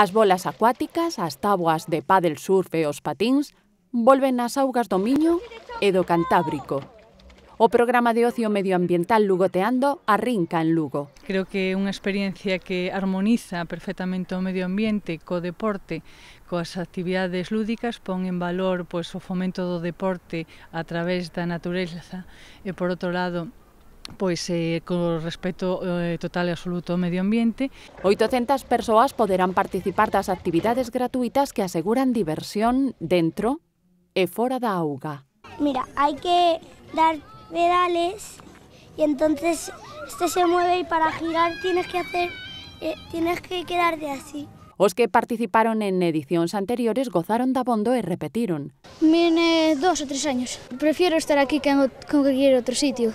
As bolas acuáticas, as táboas de pádel surf e os patíns volven ás augas do Miño e do Cantábrico. O programa de ocio medioambiental Lugoteando arrinca en Lugo. Creo que é unha experiencia que armoniza perfectamente o medio ambiente co deporte, coas actividades lúdicas, pon en valor pois, o fomento do deporte a través da natureza e, por outro lado, pois eh, co respeto eh, total e absoluto ao medio ambiente. 800 persoas poderán participar das actividades gratuitas que aseguran diversión dentro e fora da auga. Mira, hai que dar pedales e entonces este se mueve e para girar tienes que hacer eh, tienes que quedarte así. Os que participaron en edicións anteriores gozaron da bondo e repetiron. Mine dos ou tres años. Prefiero estar aquí que en, con cualquier outro sitio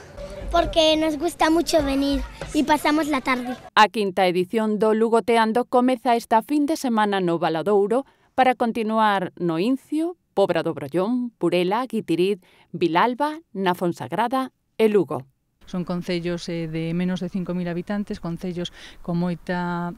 porque nos gusta mucho venir e pasamos la tarde. A quinta edición do Lugoteando comeza esta fin de semana no Valadouro para continuar no Incio, Pobra do Brollón, Purela, Guitiriz, Vilalba, na Fonsagrada e Lugo. Son concellos eh, de menos de 5.000 habitantes, concellos con moita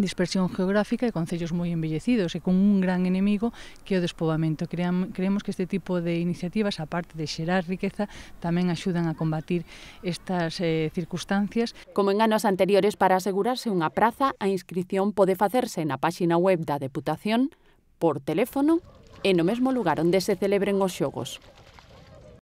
dispersión geográfica e concellos moi envellecidos e con un gran enemigo que é o despobamento. Cream, creemos que este tipo de iniciativas, aparte de xerar riqueza, tamén axudan a combatir estas eh, circunstancias. Como en anos anteriores, para asegurarse unha praza, a inscripción pode facerse na páxina web da Deputación, por teléfono e no mesmo lugar onde se celebren os xogos.